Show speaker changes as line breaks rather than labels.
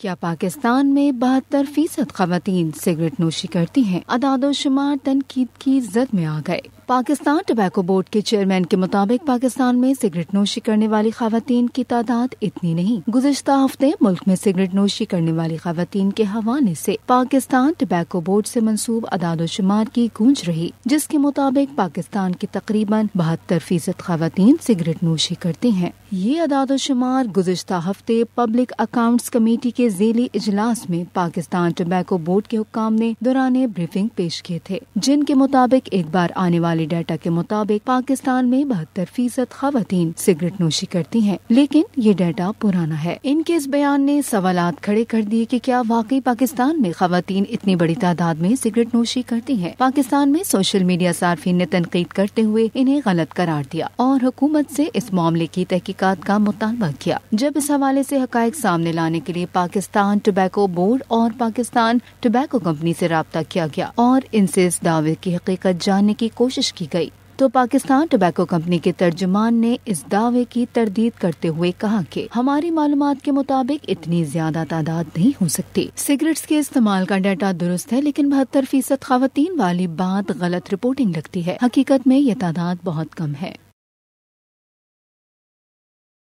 क्या पाकिस्तान में बहत्तर फीसद खातन सिगरेट नोशी करती हैं शुमार तनकीद की जद में आ गए पाकिस्तान टबैको बोर्ड के चेयरमैन के मुताबिक पाकिस्तान में सिगरेट नोशी करने वाली खातन की तादाद इतनी नहीं गुजशत हफ्ते मुल्क में सिगरेट नोशी करने वाली खातन के हवाले से पाकिस्तान टबैको बोर्ड से मंसूब शुमार की गूंज रही जिसके मुताबिक पाकिस्तान की तकरीबन बहत्तर फीसद खातन सिगरेट नोशी करती है ये अदादोशुमार गुजशत हफ्ते पब्लिक अकाउंट कमेटी के जेली इजलास में पाकिस्तान टबैको बोर्ड के हुक्म ने दौरान ब्रीफिंग पेश किए थे जिनके मुताबिक एक बार आने वाले मिलने डाटा के मुताबिक पाकिस्तान में बहत्तर फीसद खातन सिगरेट नोशी करती हैं लेकिन ये डाटा पुराना है इनके इस बयान ने सवाल खड़े कर दिए कि क्या वाकई पाकिस्तान में खातन इतनी बड़ी तादाद में सिगरेट नोशी करती हैं पाकिस्तान में सोशल मीडिया सार्फिन ने तनकीद करते हुए इन्हें गलत करार दिया और हुकूमत से इस मामले की तहकीकात का मुतालबा किया जब इस हवाले से हक सामने लाने के लिए पाकिस्तान टोबैको बोर्ड और पाकिस्तान टोबैको कंपनी से रबता किया गया और इनसे इस दावे की हकीकत जानने की कोशिश पेश की गई तो पाकिस्तान टोबैको कंपनी के तर्जुमान ने इस दावे की तरदीद करते हुए कहा कि हमारी मालूम के मुताबिक इतनी ज्यादा तादाद नहीं हो सकती सिगरेट्स के इस्तेमाल का डाटा दुरुस्त है लेकिन बहत्तर फीसद खातन वाली बात गलत रिपोर्टिंग लगती है हकीकत में ये तादाद बहुत कम है